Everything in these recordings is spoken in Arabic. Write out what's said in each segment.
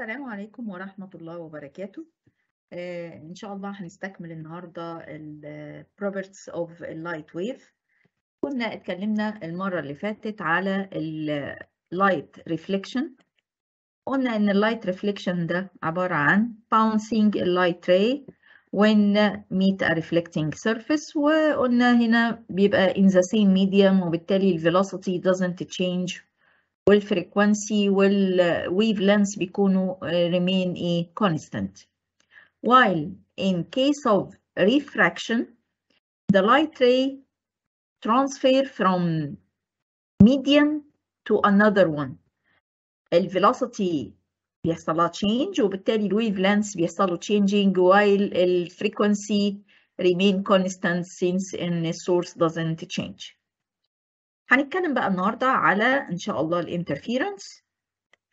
السلام عليكم ورحمة الله وبركاته آه إن شاء الله هنستكمل النهاردة الـ Properties of Light Wave كنا اتكلمنا المرة اللي فاتت على الـ Light Reflection قلنا إن الـ Light Reflection ده عبارة عن Bouncing a Light Ray when meet a reflecting surface وقلنا هنا بيبقى in the same medium وبالتالي الـ Velocity doesn't change والفريكوانسي will لينث بيكونوا remain a constant while in case of refraction the light ray transfer from medium to another one velocity will لها change وبالتالي the wavelength will له changing while frequency remain constant since the source doesn't change هنتكلم بقى النهاردة على إن شاء الله الانترفيرنس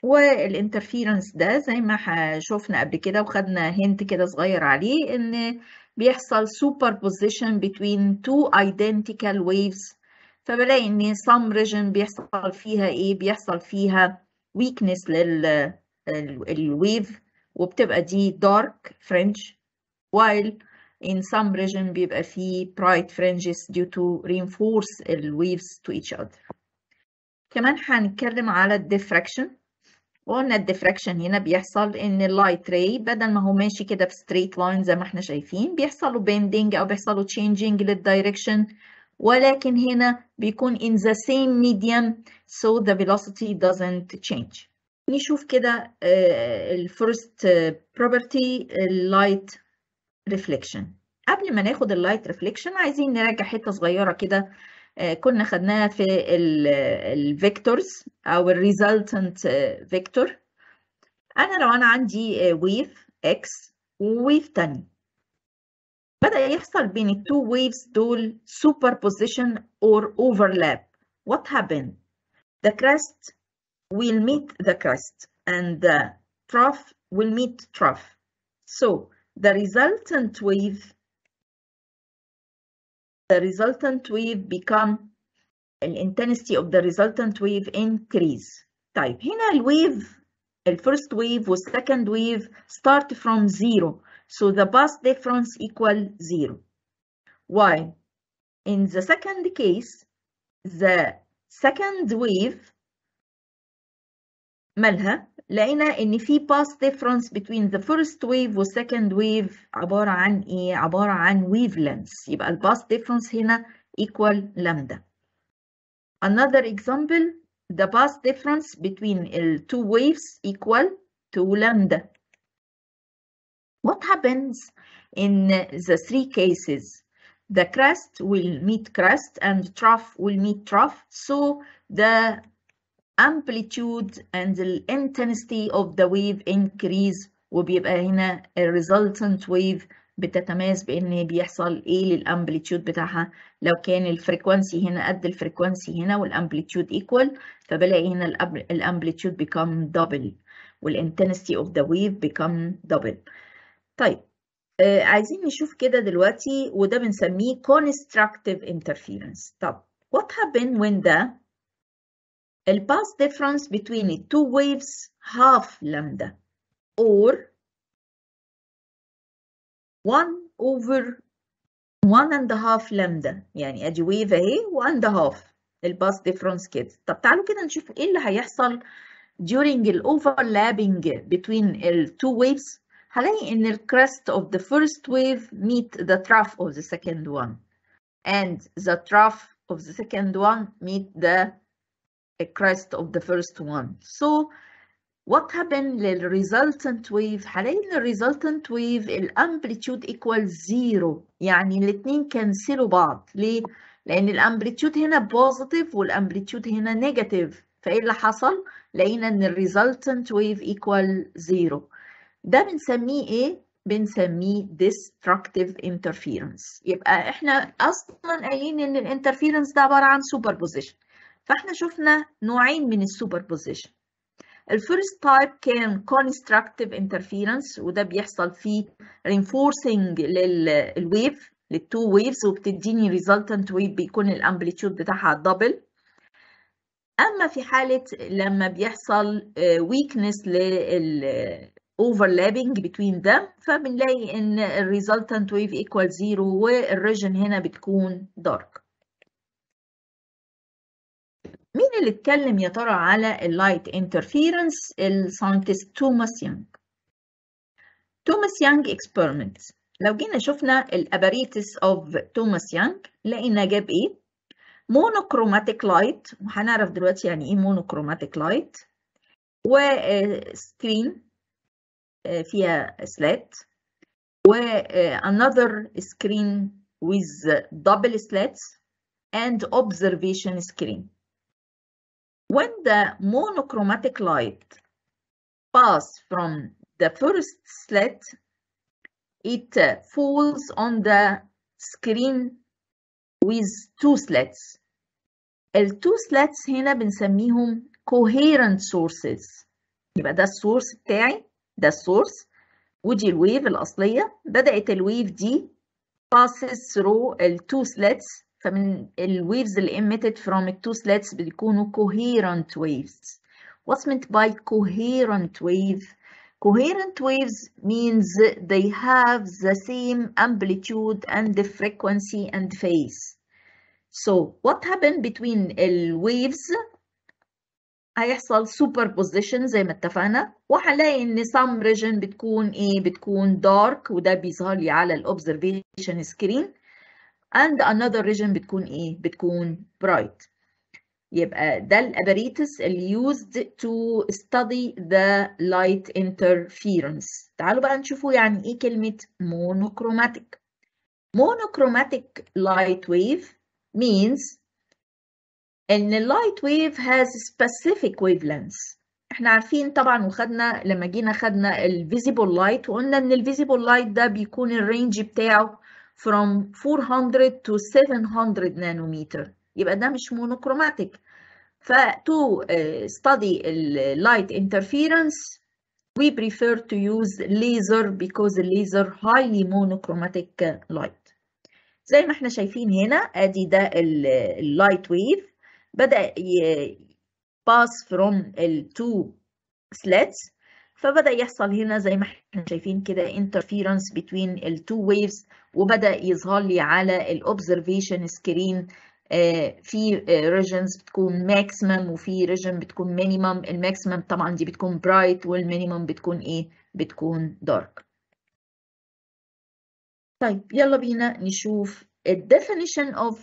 والانترفيرنس ده زي ما شفنا قبل كده وخدنا هنت كده صغير عليه إن بيحصل سوبر بوزيشن between two identical waves فبلاقي إن some region بيحصل فيها إيه بيحصل فيها weakness لل الويف وبتبقى دي دارك فرنش while in some region بيبقى فيه bright fringes due to reinforce the waves to each other كمان هنتكلم على الديفراكشن وقلنا الديفراكشن هنا بيحصل ان اللايت راي بدل ما هو ماشي كده في ستريت لاين زي ما احنا شايفين بيحصل له بيندنج او بيحصل له تشينجينج للدايركشن ولكن هنا بيكون in the same medium so the velocity doesn't change. نشوف كده الفيرست بروبرتي اللايت ريفليكشن قبل ما ناخد اللايت ريفليكشن عايزين نراجع حته صغيره كده آه، كنا خدناها في الفيكتورز او الريزلتنت فيكتور آه، انا لو انا عندي ويف اكس وويف تاني بدا يحصل بين التو ويفز دول سوبر بوزيشن اور اوفرلاب what happened the crest will meet the crest and the trough will meet trough so the resultant wave the resultant wave become intensity of the resultant wave increase طيب هنا first wave was second wave start from zero so the bus difference equal zero Why? in the second case the second wave مالها لقينا ان في باس difference between the first wave second wave عبارة عن ايه؟ عبارة عن wavelengths يبقى الباس difference هنا equal lambda. Another example the pass difference between the two waves equal to lambda. What happens in the three cases? The crest will meet crest and trough will meet trough, so the amplitude and the intensity of the wave increase وبيبقى هنا resultant wave بتتماس بان بيحصل ايه للامبليتيود بتاعها لو كان الفريكوانسي هنا قد الفريكوانسي هنا والامبليتيود ايكوال فبلاقي هنا الامبليتيود become double والانتنسيتي of the wave become double طيب آه عايزين نشوف كده دلوقتي وده بنسميه constructive interference طب what happened when the El pass difference between two waves half lambda or 1 over one and a half lambda يعني ادي ويف اهي one and a half. a half الباس ديفرنس كده طب تعالوا كده نشوف ايه اللي هيحصل during the overlapping between the two waves هلاقي ان ال crest of the first wave meet the trough of the second one and the trough of the second one meet the a crest of the first one. So what happened resultant wave the ان wave the amplitude equal zero. يعني الاتنين كنسلوا بعض ليه لان amplitude هنا بوزيتيف amplitude هنا نيجاتيف فايه اللي حصل لقينا ان الريزلتنت ويف ايكوال زيرو ده بنسميه ايه بنسميه destructive interference يبقى احنا اصلا قايلين ان الانترفيرنس ده عباره عن سوبر بوزيشن فاحنا شفنا نوعين من السوبر بوزيشن الفيرست تايب كان كونستراكتيف انترفيرنس وده بيحصل فيه reinforcing للويف للتو ويفز وبتديني ريزلتنت ويف بيكون الامبليتيود بتاعها دبل اما في حاله لما بيحصل ويكنس آه، لل overlapping between them فبنلاقي ان الريزلتنت ويف ايكوال zero والريجن هنا بتكون دارك مين اللي اتكلم يا ترى على اللايت انترفيرنس الساينتست توماس يانج توماس يانج اكسبيرمنت لو جينا شفنا الاباريتس اوف توماس يانج لقينا جاب ايه مونوكروماتيك لايت وهنعرف دلوقتي يعني ايه مونوكروماتيك لايت وسكرين آه، فيها سلات وانذر سكرين with double slats and observation screen When the monochromatic light pass from the first slit, it uh, falls on the screen with two slits. ال two slits هنا بنسميهم coherent sources. يبقى ده السورس بتاعي ده السورس ودي الويف الأصلية بدأت الويف دي passes through ال two slits فمن الويفز اللي emitted from two slits بيكونوا coherent waves what's meant by coherent wave coherent waves means they have the same amplitude and the frequency and phase so what happened between الويفز هيحصل superposition زي ما اتفقنا وهنلاقي ان some region بتكون ايه بتكون dark وده بيظهر لي على الobservation screen and another region بتكون ايه بتكون bright يبقى ده الابريتس اللي used to study the light interference تعالوا بقى نشوفوا يعني ايه كلمة monochromatic monochromatic light wave means ان اللايت wave has specific wavelengths احنا عارفين طبعا وخدنا لما جينا خدنا الفيزيبل لايت وقلنا ان الفيزيبل لايت ده بيكون الرينج بتاعه from 400 to 700 nanometer يبقى ده مش مونوكروماتيك ف to uh, study light interference we prefer to use laser because laser highly monochromatic light زي ما احنا شايفين هنا ادي ده اللايت ويف بدأ pass from ال two slits فبدأ يحصل هنا زي ما احنا شايفين كده interference between ال two waves وبدا يظهر لي على الاوبزرفيشن آه، سكرين في ريجنز آه، بتكون ماكسيمم وفي ريجن بتكون مينيمم الماكسيمم طبعا دي بتكون برايت والمينيمم بتكون ايه بتكون دارك طيب يلا بينا نشوف definition of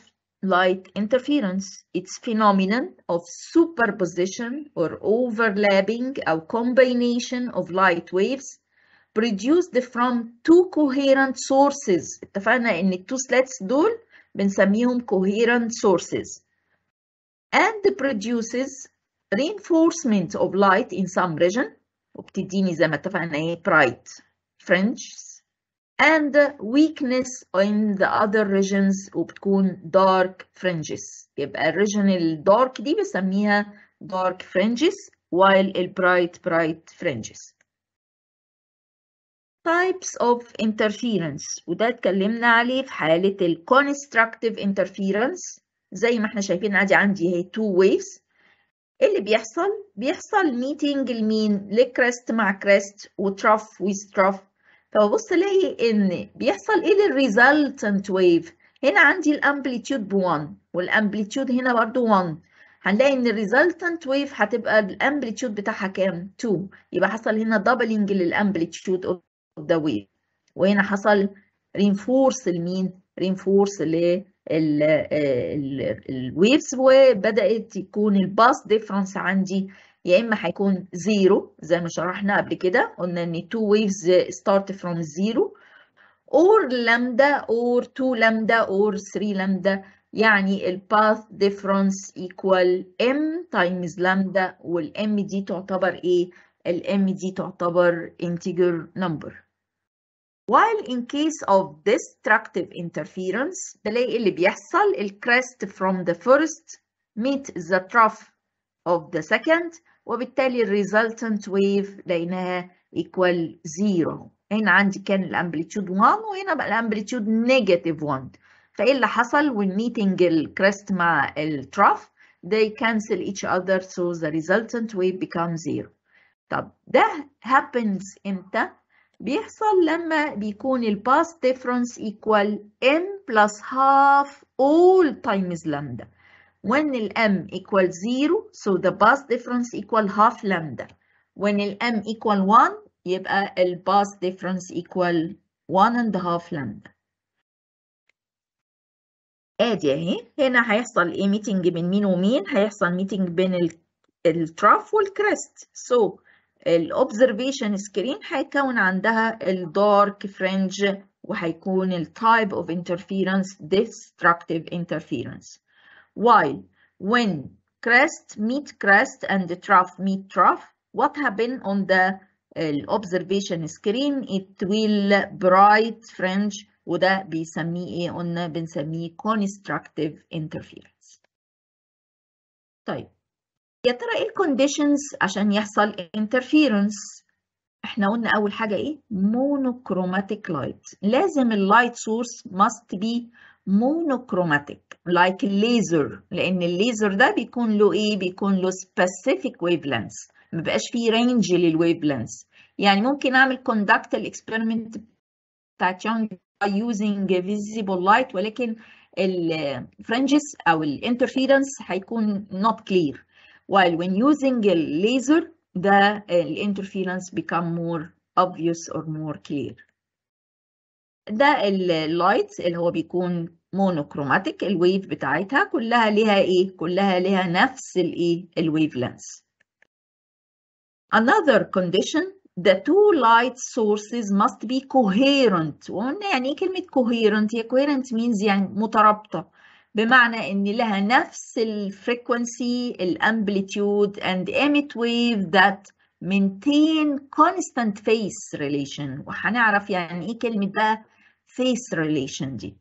light interference its phenomenon of superposition or overlapping or combination of light waves produced from two coherent sources اتفقنا ان التو slats دول بنسميهم coherent sources and produces reinforcement of light in some region وبتديني زي ما اتفقنا ايه bright fringes and weakness in the other regions وبتكون dark fringes يبقى الريجن الدارك دي بسميها dark fringes while bright bright fringes types of interference وده اتكلمنا عليه في حالة ال constructive interference زي ما احنا شايفين عادي عندي هي two waves اللي بيحصل بيحصل meeting المين لكريست مع كريست وترف وسترف فببص الاقي ان بيحصل ايه resultant wave هنا عندي الامبليتيود ب 1 والامبليتيود هنا برضو 1 هنلاقي ان الريزلتنت ويف هتبقى الامبليتيود بتاعها كام 2 يبقى حصل هنا دبلنج للامبليتيود الضوئيه وهنا حصل رينفورس لمين رينفورس للويفز وبدات يكون الباس ديفرنس عندي يا اما هيكون زيرو زي ما شرحنا قبل كده قلنا ان تو ويفز ستارت فروم زيرو اور لامدا اور two لامدا اور three لامدا يعني الباث ديفرنس ايكوال ام تايمز لامدا والام دي تعتبر ايه الام دي تعتبر integer number while in case of destructive interference بلاقي اللي بيحصل ال crest from the first meet the trough of the second وبالتالي ال resultant wave لقيناها equal zero هنا عندي كان الامبليتيود 1 وهنا بقى الامبليتيود نيجاتيف 1 فايه اللي حصل crest الكريست مع trough, they cancel each other so the resultant wave becomes zero طب ده happens امتى بيحصل لما بيكون ال past difference equal m plus half all times lambda when ال m equal 0 so the past difference equal half lambda when ال m equal 1 يبقى ال past difference equal 1 and half lambda ادي اهي هنا هيحصل ايه ميتنج بين مين ومين هيحصل ميتنج بين التراف والكريست so الاوبزرفيشن سكرين هيكون عندها الدارك فرنج وهيكون التايب اوف interference destructive interference while when crest meet crest and the trough meet trough what happen on the observation screen it will bright fringe وده بيسميه ايه قلنا بنسميه constructive interference طيب يا ترى ايه الكونديشنز عشان يحصل انترفيرنس احنا قلنا اول حاجه ايه مونوكروماتيك لايت لازم اللايت سورس ماست بي مونوكروماتيك لايك الليزر لان الليزر ده بيكون له ايه بيكون له سبيسيفيك ويف wavelengths ما بقاش فيه رينج للويف للويفلنس يعني ممكن اعمل كوندكت الاكسبيرمنت بتاعت يونج يوزنج فيزيبل لايت ولكن الفرنجز او الانترفيرنس هيكون نوت كلير while when using a laser the uh, interference become more obvious or more clear ده اللايت اللي هو بيكون مونوكروماتيك الويف بتاعتها كلها ليها ايه كلها ليها نفس الايه الويف لانس another condition the two light sources must be coherent وقلنا يعني ايه كلمة coherent هي coherent means يعني مترابطة بمعنى ان لها نفس الفريكوانسي الامبليتيود and emit wave that maintain constant phase relation وهنعرف يعني ايه كلمه بقى phase relation دي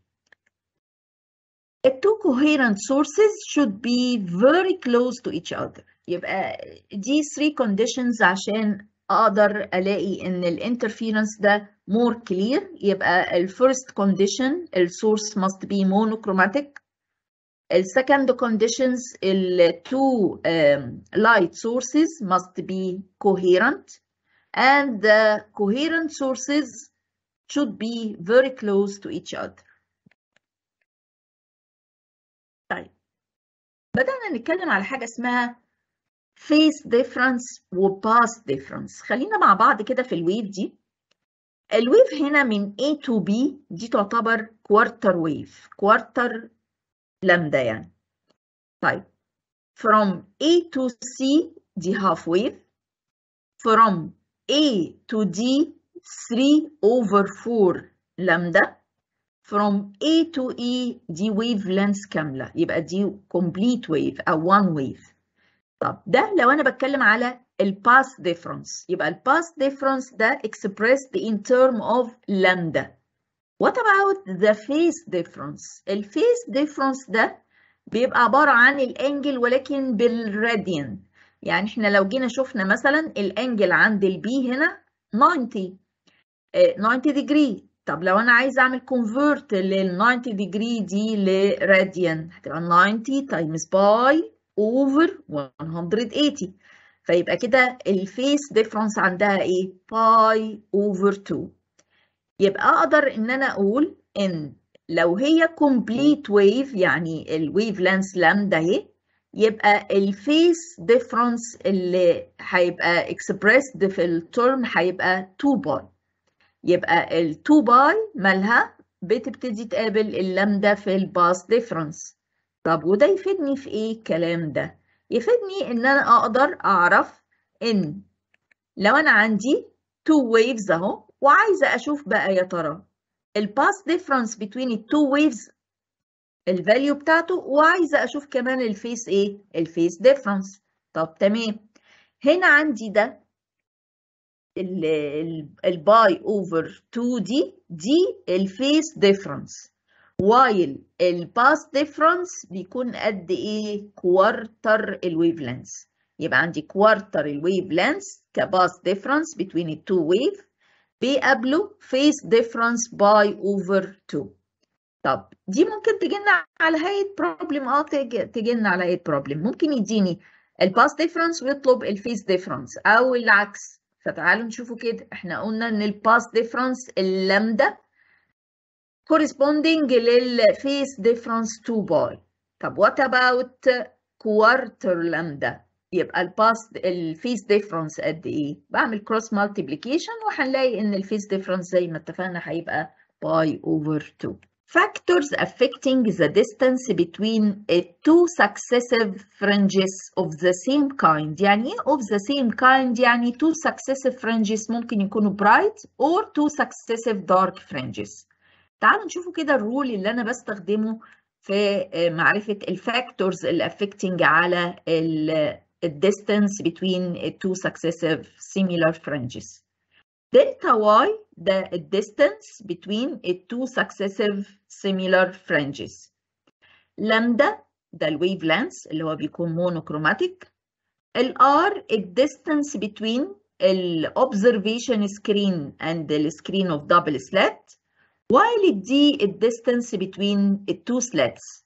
The two coherent sources should be very close to each other يبقى دي three conditions عشان اقدر الاقي ان الانترفيرنس ده more clear يبقى الفيرست كونديشن السورس must be monochromatic second conditions ال two um, light sources must be coherent and the coherent sources should be very close to each other. طيب بدأنا نتكلم على حاجة اسمها phase difference و path difference خلينا مع بعض كده في الويف دي الويف هنا من A to B دي تعتبر كوارتر wave كوارتر lambda n. طيب from A to C the half wave from A to D 3 over 4 lambda from A to E the wavelength كاملة يبقى دي complete wave a one wave طب ده لو أنا بتكلم على ال path difference يبقى ال path difference ده expressed in term of lambda What about the phase difference? The phase difference ده بيبقى عبارة عن الانجل ولكن بالراديان يعني احنا لو جينا شفنا مثلا الانجل عند البي هنا 90 90 ديجري طب لو انا عايز اعمل كونفيرت لل 90 ديجري دي لراديان هتبقى 90 تايمز باي اوفر 180 فيبقى كده الفيس ديفرنس عندها ايه باي اوفر 2 يبقى اقدر ان انا اقول ان لو هي complete wave يعني الويف لانس لامدا اهي يبقى الفيس ديفرنس اللي هيبقى expressed في الترم هيبقى 2 باي يبقى ال 2 باي مالها بتبتدي تقابل اللامدا في الباس ديفرنس طب وده يفيدني في ايه الكلام ده يفيدني ان انا اقدر اعرف ان لو انا عندي 2 waves اهو وعايزة أشوف بقى يا ترى الباس ديفرنس بين التو ويفز الفاليو بتاعته وعايزة أشوف كمان الفيس إيه؟ الفيس ديفرنس طب تمام هنا عندي ده الباي اوفر 2 دي دي الفيس ديفرنس وايل الباس ديفرنس بيكون قد ايه كوارتر الويف لينس يبقى عندي كوارتر الويف لينث كباس ديفرنس بين التو ويف بيقابلوا فيس difference باي over 2 طب دي ممكن تجي لنا على هيئه بروبلم اه تجي لنا على هيئه بروبلم ممكن يديني الباس ديفرنس ويطلب الفيس ديفرنس او العكس فتعالوا نشوفوا كده احنا قلنا ان الباس ديفرنس اللامدا corresponding للفيس ديفرنس 2 باي طب وات اباوت كوارتر لامدا يبقى الباس الفيس ديفرنس قد ايه بعمل كروس مالتيبليكيشن وهنلاقي ان الفيس ديفرنس زي ما اتفقنا هيبقى باي اوفر 2 factors affecting the distance between two successive fringes of the same kind يعني ايه of the same kind يعني two successive fringes ممكن يكونوا bright or two successive dark fringes تعالوا نشوفوا كده الرول اللي انا بستخدمه في آه، معرفة الفاكتورز اللي affecting على ال a distance between uh, two successive similar fringes. Delta y, the distance between uh, two successive similar fringes. Lambda, the wavelength. لانس اللي هو بيكون monochromatic. a distance between observation screen and the screen of double slit. while the distance between uh, two slits.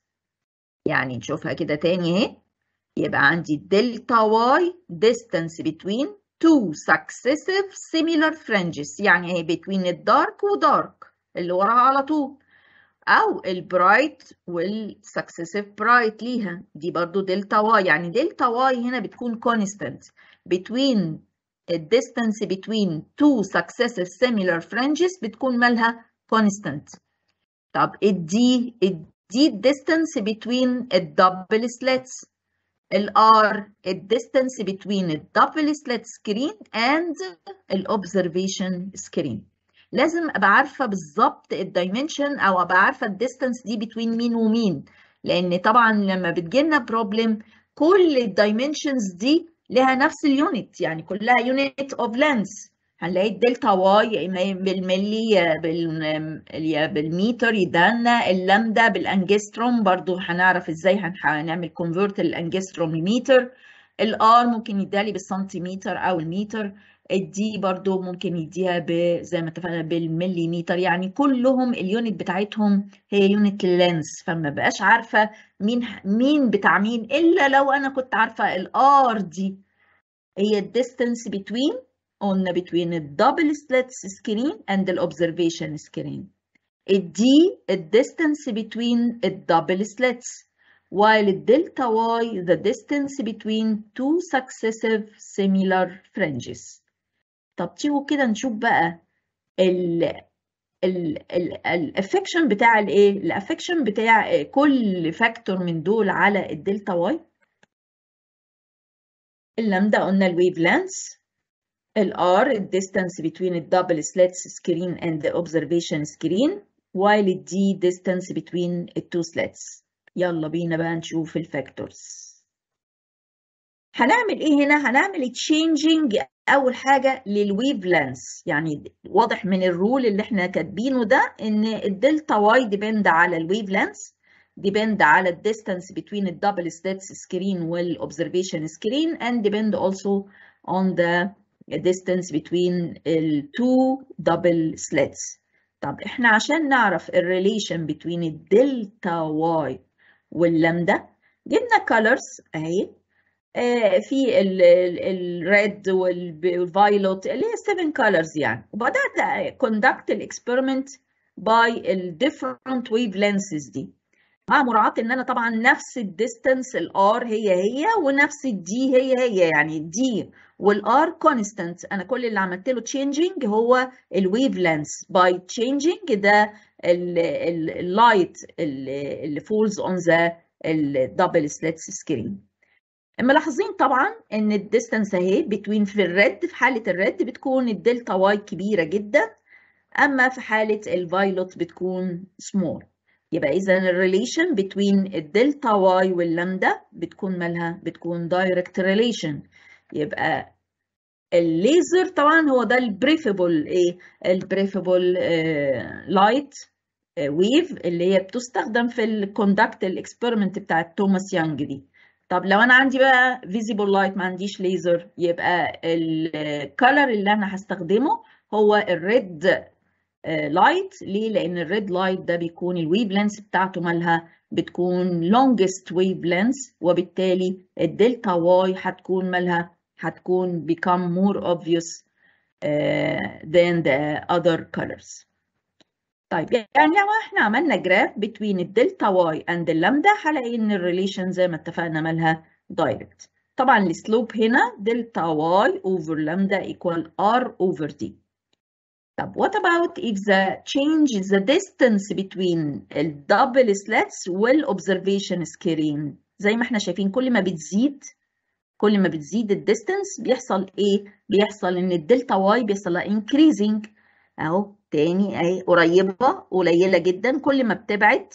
يعني نشوفها كده تاني اهي. يبقى عندي دلتا واي ديستانس بتوين تو سكسيسيف similar فرنجز يعني هي إيه؟ بتوين الدارك ودارك اللي وراها على طول او البرايت والسكسيسيف برايت ليها دي برضو دلتا واي يعني دلتا واي هنا بتكون كونستانت بتوين الديستانس بتوين تو سكسيسيف similar فرنجز بتكون مالها كونستانت طب الدي الدي الديستانس بتوين الدبل سلتس الار الديستانس بين الدبل screen سكرين اند الاوبزرفيشن سكرين لازم ابقى عارفه بالظبط الدايمنشن او ابقى عارفه distance دي بين مين ومين لان طبعا لما بتجي لنا بروبلم كل الدايمنشنز دي لها نفس اليونت يعني كلها يونت اوف لينث هنلاقي الدلتا واي يعني بالملي يا بال بالميتر يدانا اللامدا بالانجستروم برضو هنعرف ازاي هنعمل كونفرت الانجستروم لميتر الار ممكن يدالي بالسنتيمتر او الميتر الدي برضو ممكن يديها زي ما اتفقنا بالمليمتر يعني كلهم اليونت بتاعتهم هي يونت اللينس فما بقاش عارفه مين مين بتاع مين الا لو انا كنت عارفه الار دي هي الديستنس بتوين قلنا between the double slits screen and the observation screen. D the distance between the double slits while delta y the distance between two successive similar fringes. طب تيجوا كده نشوف بقى ال الافكشن بتاع الايه الافكشن بتاع كل فاكتور من دول على الدلتا واي اللامدا قلنا الويف لانس الR distance between the double slit screen and the observation screen while D distance between the two slits يلا بينا بقى نشوف الفاكتورز هنعمل ايه هنا هنعمل تشينجينج اول حاجه للويف لانس يعني واضح من الرول اللي احنا كاتبينه ده ان الدلتا واي ديبند على الويف لانس ديبند على الديستانس between الدبل slits screen والاوبزرفيشن screen and ديبند اولسو on the distance between two double slits طب احنا عشان نعرف relation between y واي lambda, جبنا colors اهي ال red الريد violet اللي هي seven colors يعني وبعدها conduct experiment by the different wavelengths دي مع مراعاه ان انا طبعا نفس الديستنس الار هي هي ونفس الدي هي هي يعني الدي والار كونستنت انا كل اللي عملت له تشينجينج هو الويف لينث باي تشينجينج ده اللايت اللي فولز اون ذا الدبل سليت سكرين ملاحظين طبعا ان الديستنس اهي بتوين في الريد في حاله الريد بتكون الدلتا واي كبيره جدا اما في حاله الفايلوت بتكون سمول يبقى إذا الريليشن بين الدلتا واي واللامدا بتكون مالها؟ بتكون دايركت ريليشن يبقى الليزر طبعا هو ده البريفبل ايه البريفبل لايت آه، ويف آه، اللي هي بتستخدم في الكوندكت الاكسبيرمنت بتاعت توماس يانج دي طب لو انا عندي بقى فيزيبل لايت ما عنديش ليزر يبقى الكالر اللي انا هستخدمه هو الريد لايت ليه لان الريد لايت ده بيكون الويف لينث بتاعته مالها بتكون لونجست ويف لينث وبالتالي الدلتا واي هتكون مالها هتكون بيكام مور اوبفيوس uh, than the other colors طيب يعني لو احنا عملنا جراف بين الدلتا واي اند اللامدا هلاقي ان الريليشن زي ما اتفقنا مالها دايركت طبعا السلوب هنا دلتا واي اوفر لامدا ايكوال ار اوفر دي طب what about if the change the distance between الدبل slats والobservation screen زي ما احنا شايفين كل ما بتزيد كل ما بتزيد الديستنس بيحصل ايه؟ بيحصل ان الدلتا واي بيحصل لها اهو تاني اهي قريبه قليله جدا كل ما بتبعد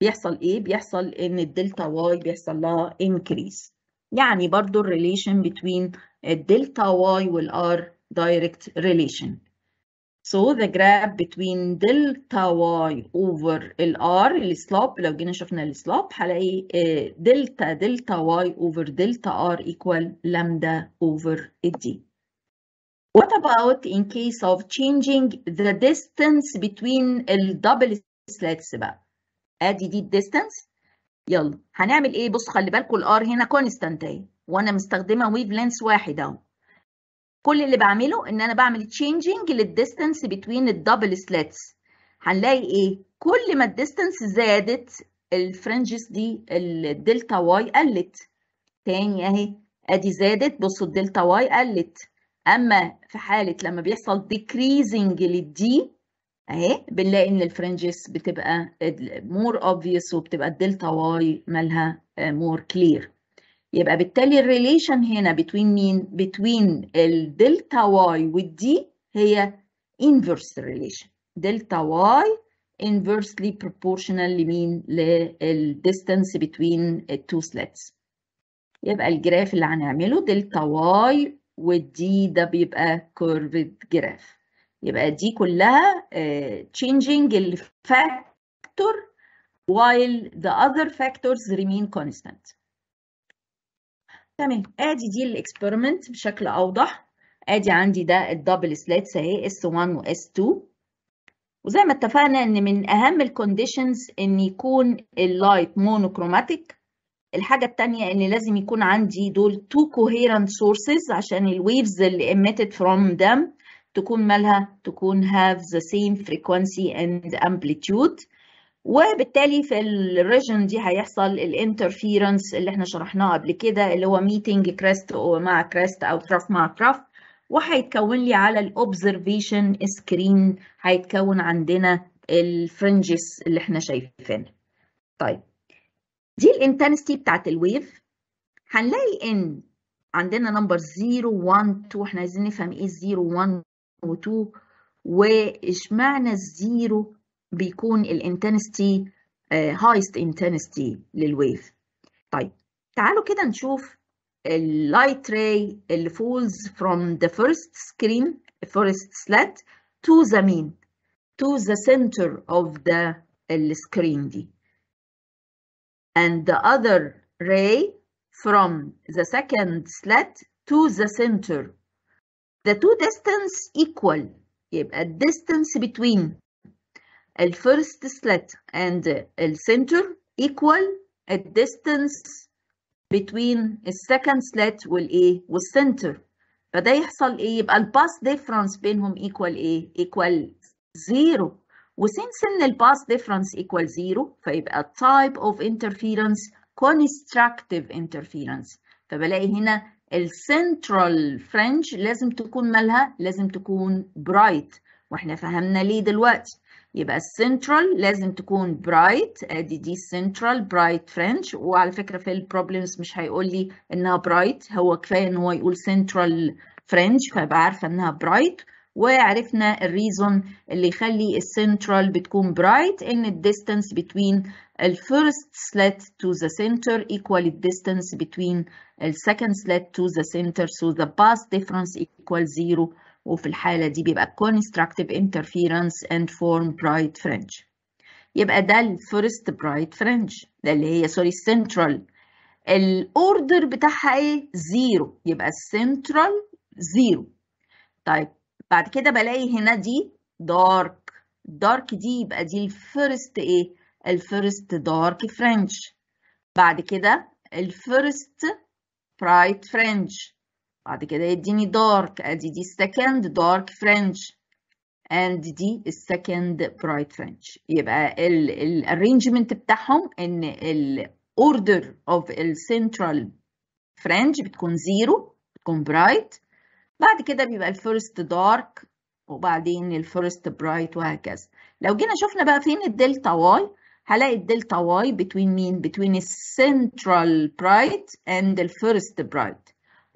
بيحصل ايه؟ بيحصل ان الدلتا واي بيحصل لها increase يعني برضو الريليشن بين الدلتا واي والار دايركت ريليشن So the graph between delta y over الR السلوب لو جينا شفنا السلوب هلاقي دلتا دلتا y over delta R equal lambda over d. What about in case of changing the distance between double slats بقى؟ ادي دي distance يلا هنعمل ايه؟ بص خلي بالكوا بالكم r هنا constant اهي وانا مستخدمه ويف واحد اهو كل اللي بعمله ان انا بعمل تشينجينج للديستنس بتوين الدبل سلتس هنلاقي ايه كل ما الديستنس زادت الفرنجز دي الدلتا واي قلت تاني اهي ادي زادت بصوا الدلتا واي قلت اما في حاله لما بيحصل ديكريزنج للدي اهي بنلاقي ان الفرنجز بتبقى مور اوبفيوس وبتبقى الدلتا واي مالها مور آه، كلير يبقى بالتالي الريليشن هنا بتوين مين بتوين الدلتا واي والدي هي inverse relation دلتا واي inversely proportional لمين للديستانس بتوين التو سلتس يبقى الجراف اللي هنعمله دلتا واي والدي ده بيبقى curved جراف يبقى دي كلها uh, changing الفاكتور while the other factors remain constant تمام ادي دي الاكسبيرمنت بشكل اوضح ادي عندي ده الدبل سليتس اهي اس 1 و s 2 وزي ما اتفقنا ان من اهم الكونديشنز ان يكون اللايت مونوكروماتيك الحاجه الثانيه ان لازم يكون عندي دول تو كوهيرنت سورسز عشان الويفز اللي emitted from them تكون مالها تكون have the same frequency and amplitude وبالتالي في الريجن دي هيحصل الانترفيرنس اللي احنا شرحناه قبل كده اللي هو ميتنج كريست مع كريست او تراف مع تراف وهيتكون لي على الاوبزرفيشن سكرين هيتكون عندنا الفرنجس اللي احنا شايفينها طيب دي الانتنستي بتاعت الويف هنلاقي ان عندنا نمبر 0 1 2 احنا عايزين نفهم ايه 0 1 و2 واشمعنى الزيرو بيكون الانتنستي هايست انتنستي للويف طيب تعالوا كده نشوف اللايت راي اللي falls from the first screen first slit to the mean to the center of the screen دي and the other ray from the second slit to the center the two distance equal يبقى الديستانس between الفيرست slit and السنتر equal الديستنس between السكند slit والايه والسنتر فده يحصل ايه يبقى الباس ديفرنس بينهم ايكوال ايه ايكوال زيرو وسينس ان الباس ديفرنس ايكوال زيرو فيبقى type of interference constructive interference فبلاقي هنا السنترال فرنج لازم تكون مالها لازم تكون برايت واحنا فهمنا ليه دلوقتي يبقى السنترال لازم تكون برايت ادي دي سنترال برايت فرنش وعلى فكره في البروبلمز مش هيقول لي انها برايت هو كفايه ان هو يقول سنترال فرنش فابقى عارفه انها برايت وعرفنا الريزون اللي يخلي السنترال بتكون برايت ان الديستانس بتوين الفيرست سلت تو ذا سنتر ايكوال الديستانس بتوين السكند سلت تو ذا سنتر سو ذا باث ديفرنس ايكوال زيرو وفي الحالة دي بيبقى constructive interference and form bright fringe يبقى ده first bright fringe ده اللي هي central. السنترال الاوردر بتاعها ايه zero يبقى central zero طيب بعد كده بلاقي هنا دي dark dark دي يبقى دي first ايه first dark fringe بعد كده first bright fringe بعد كده يديني دارك ادي دي السكند دارك فرنش اند دي السكند برايت فرنش يبقى الارينجمنت بتاعهم ان الاوردر اوف السنترال فرنش بتكون زيرو بتكون برايت بعد كده بيبقى الفيرست دارك وبعدين الفيرست برايت وهكذا لو جينا شفنا بقى فين الدلتا واي هلاقي الدلتا واي بتوين مين بتوين السنترال برايت اند الفيرست برايت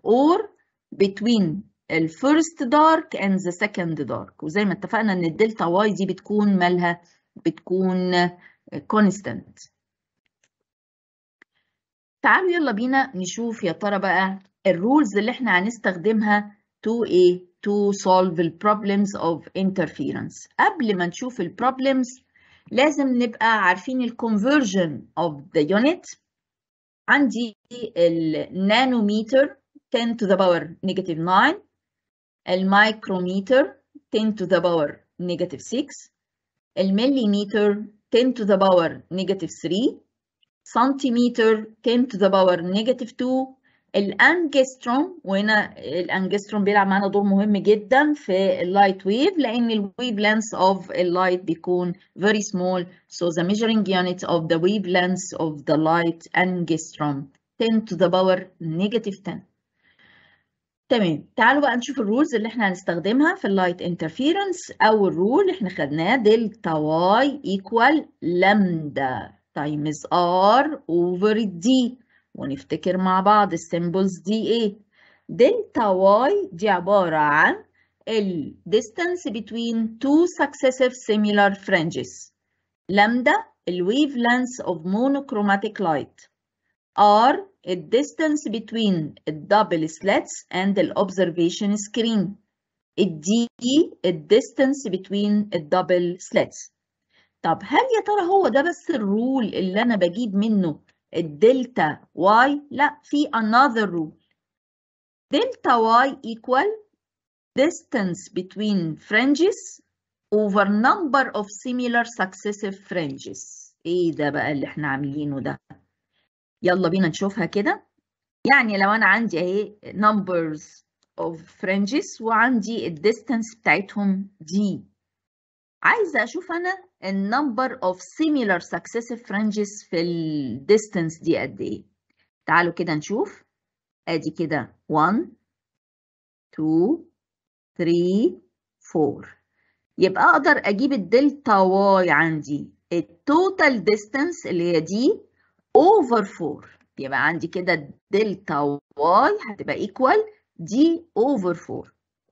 اور between الفيرست دارك اند ذا سكند دارك وزي ما اتفقنا ان الدلتا واي دي بتكون مالها بتكون كونستانت آه، تعالوا يلا بينا نشوف يا ترى بقى الرولز اللي احنا هنستخدمها to ايه to solve the problems of interference قبل ما نشوف البروبلمز لازم نبقى عارفين الكونفرجن of the unit عندي النانوميتر 10 to the power negative 9 الميكروميتر 10 to the power negative 6 المليمتر 10 to the power negative 3 سنتيمتر 10 to the power negative 2 الانجستروم وهنا الانجستروم بيلعب معانا دور مهم جدا في اللايت ويف لان الويف لينث اوف اللايت بيكون very small so the measuring unit of the wavelength of the light angstrom 10 to the power negative 10 تمام تعالوا بقى نشوف الرولز اللي احنا هنستخدمها في اللايت انترفيرنس اول رول احنا خدناه دلتا واي ايكوال لامدا تايمز ار اوفر دي ونفتكر مع بعض السيمبلز دي ايه دلتا واي دي عباره عن الديستانس بين تو successive similar fringes لامدا الويف لانس اوف مونوكروماتيك لايت ار الديستانس بتوين الدبل slats and الobservation screen الدي الديستانس بتوين الدبل slats طب هل يا ترى هو ده بس الرول اللي انا بجيب منه الدلتا واي لا في another rule دلتا واي equal distance between fringes over number of similar successive fringes ايه ده بقى اللي احنا عاملينه ده يلا بينا نشوفها كده يعني لو أنا عندي أهي numbers of fringes وعندي الديستانس بتاعتهم دي عايزة أشوف أنا النمبر of similar successive fringes في الديستانس دي قد إيه تعالوا كده نشوف أدي كده 1 2 3 4 يبقى أقدر أجيب الدلتا واي عندي التوتال ديستانس اللي هي دي over 4 يبقى عندي كده دلتا واي هتبقى ايكوال دي over 4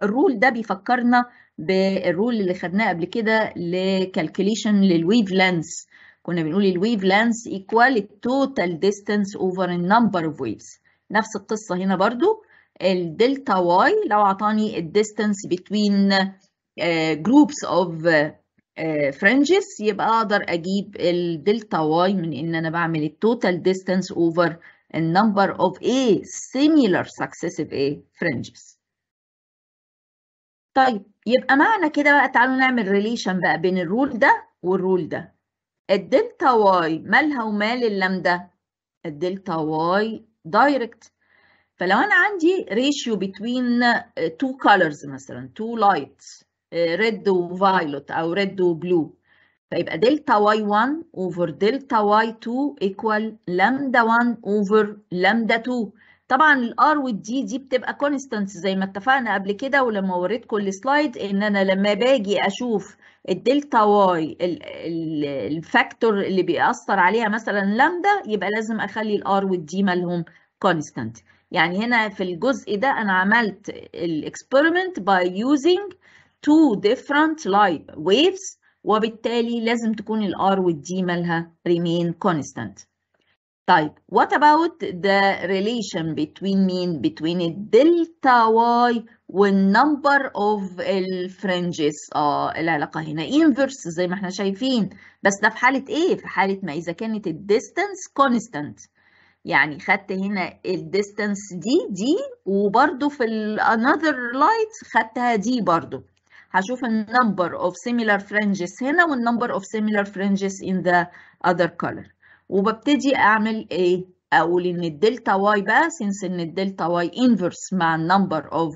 الرول ده بيفكرنا بالرول اللي خدناه قبل كده لكالكوليشن للويف لانس كنا بنقول الويف لانس ايكوال التوتال ديستانس اوفر النمبر اوف ويفز نفس القصه هنا برضو الدلتا واي لو اعطاني الديستانس بتوين جروبس اوف فرنجس آه، يبقى اقدر اجيب الدلتا واي من ان انا بعمل التوتال ديستانس اوفر النمبر اوف اي similar successive اي فرنجز طيب يبقى معنى كده بقى تعالوا نعمل ريليشن بقى بين الرول ده والرول ده الدلتا واي مالها ومال اللامدا الدلتا واي دايركت فلو انا عندي ريشيو بين تو كولرز مثلا تو لايتس ريد آه، وفايلوت او ريد وبلو فيبقى دلتا واي 1 اوفر دلتا واي 2 ايكوال لامدا 1 اوفر لامدا 2 طبعا الار والدي دي بتبقى كونستانت زي ما اتفقنا قبل كده ولما وريتكم السلايد ان انا لما باجي اشوف الدلتا واي الفاكتور اللي بيأثر عليها مثلا لامدا يبقى لازم اخلي الار والدي مالهم كونستانت يعني هنا في الجزء ده انا عملت الاكسبيرمنت باي يوزنج two different light waves وبالتالي لازم تكون ال R وال D مالها remain constant. طيب what about the relation between mean between delta y والنمبر اوف الفرنجز اه العلاقه هنا inverse زي ما احنا شايفين بس ده في حاله ايه في حاله ما اذا كانت الديستانس كونستانت يعني خدت هنا الديستانس دي دي وبرده في another light خدتها دي برده a number of similar fringes هنا a number of similar fringes in the other color وببتدي أعمل إيه؟ أقول إن delta y بقى since delta y inverse مع number of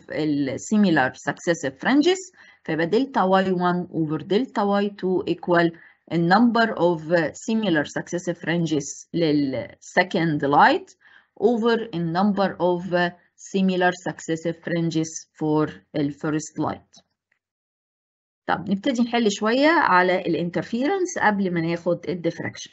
similar successive fringes فيبقى دلتا y 1 over delta y 2 equal a number of similar successive fringes second light over a number of similar successive fringes for the first light. طب نبتدي نحل شوية على الانترفيرنس قبل ما ناخد الديفراكشن.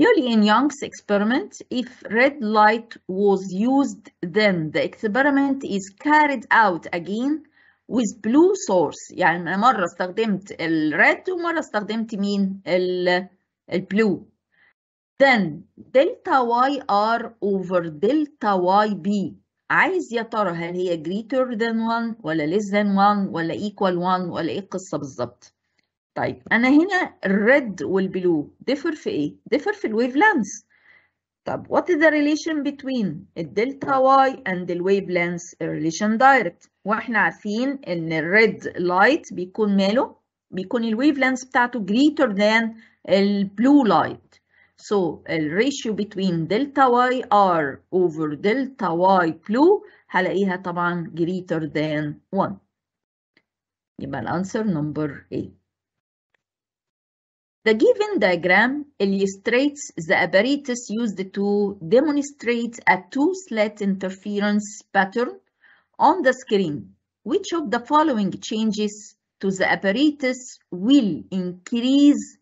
Bewley in Young's experiment, if red light was used, then the experiment is carried out again with blue source. يعني أنا مرة استخدمت الريد ومرة استخدمت مين؟ البلو. Then delta y r over delta y عايز يا ترى هل هي greater than 1 ولا less than 1 ولا equal 1 ولا ايه القصه بالظبط طيب انا هنا الريد والبلو ديفر في ايه ديفر في الويف لانس طب what is the relation between الدلتا واي and the wavelengths relation direct واحنا عارفين ان الريد لايت بيكون ماله بيكون الويف لانس بتاعته greater than البلو لايت So ratio between delta y r over delta y blue هلاقيها طبعا greater than 1 يبقى الانسر number A The given diagram illustrates the apparatus used to demonstrate a two-slit interference pattern on the screen. Which of the following changes to the apparatus will increase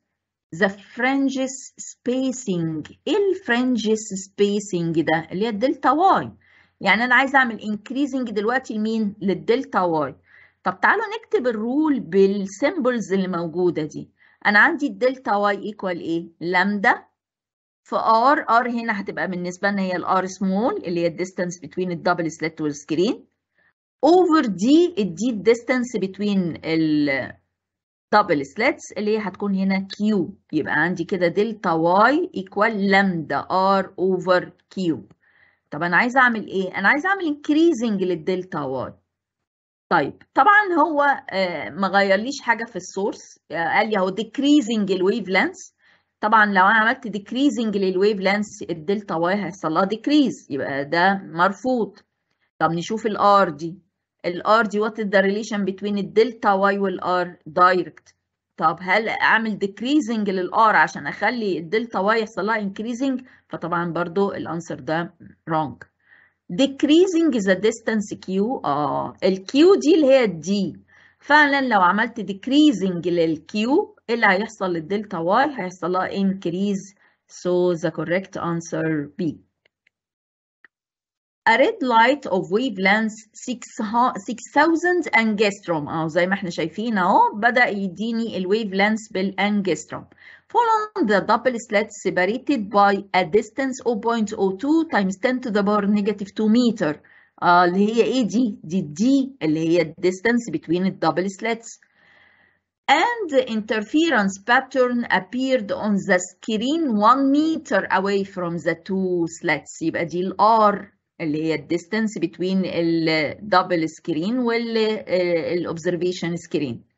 the fringes spacing ايه الفرنجس spacing ده اللي هي الدلتا واي يعني انا عايز اعمل increasing دلوقتي لمين للدلتا واي طب تعالوا نكتب الرول بالسيمبلز اللي موجوده دي انا عندي الدلتا واي ايكوال ايه لامدا في ار ار هنا هتبقى بالنسبه لنا هي الار سمول اللي هي الديستانس بتوين الدبل سلت والسكرين اوفر دي الدي الديستانس بتوين ال double slits اللي هي هتكون هنا Q يبقى عندي كده دلتا واي ايكوال لامدا ار اوفر كيو طب انا عايزه اعمل ايه؟ انا عايزه اعمل انكريزنج للدلتا واي طيب طبعا هو آه، ما غيرليش حاجه في السورس آه، قال لي اهو ديكريزنج الويف لانس طبعا لو انا عملت ديكريزنج للويف لانس الدلتا واي هيحصل لها ديكريز يبقى ده مرفوض طب نشوف الار دي الار دي what is وات ذا ريليشن بتوين الدلتا واي والار direct طب هل اعمل ديكريزنج للار عشان اخلي ال delta Y يحصل لها increasing فطبعا برضو answer ده wrong decreasing the distance q اه الكيو دي اللي هي الدي فعلا لو عملت decreasing للكيو إيه اللي هيحصل لل delta Y هيحصل لها increase so the correct answer B a red light of wavelengths 6000 angstrom اهو زي ما احنا شايفين اهو بدأ يديني الويفلنس بالانجستروم following the double slit separated by a distance of 0.02 times 10 to the power negative 2 meter آه اللي هي ايه دي؟ دي دي اللي هي الديستانس between slits and the interference pattern appeared on the screen 1 meter away from the two slits. يبقى دي ال R اللي هي الديستانس بتوين الدبل سكرين والابزرفيشن سكرين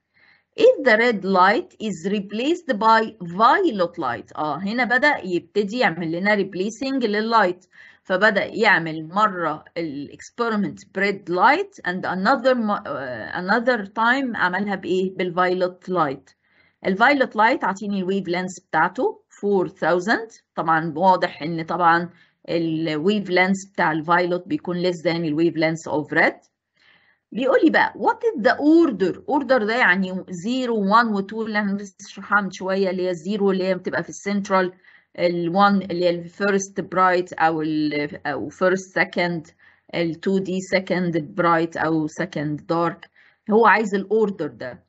if the red light is replaced by violet light اه هنا بدأ يبتدي يعمل لنا replacing لللايت فبدأ يعمل مرة الاكسبيرمنت بريد لايت and another uh, another time عملها بإيه light لايت violet لايت عطيني الويف لينس بتاعته 4000 طبعا واضح ان طبعا الويف لانس بتاع الفايلوت بيكون less than الويف لانس اوف ريد بيقول لي بقى what is the order order ده يعني 0 1 و 2 اللي احنا بنشرحها من شويه اللي هي 0 اللي هي بتبقى في السنترال ال 1 اللي هي الفيرست برايت او ال او فيرست سكند ال 2 دي سكند برايت او سكند دارك هو عايز الاوردر ده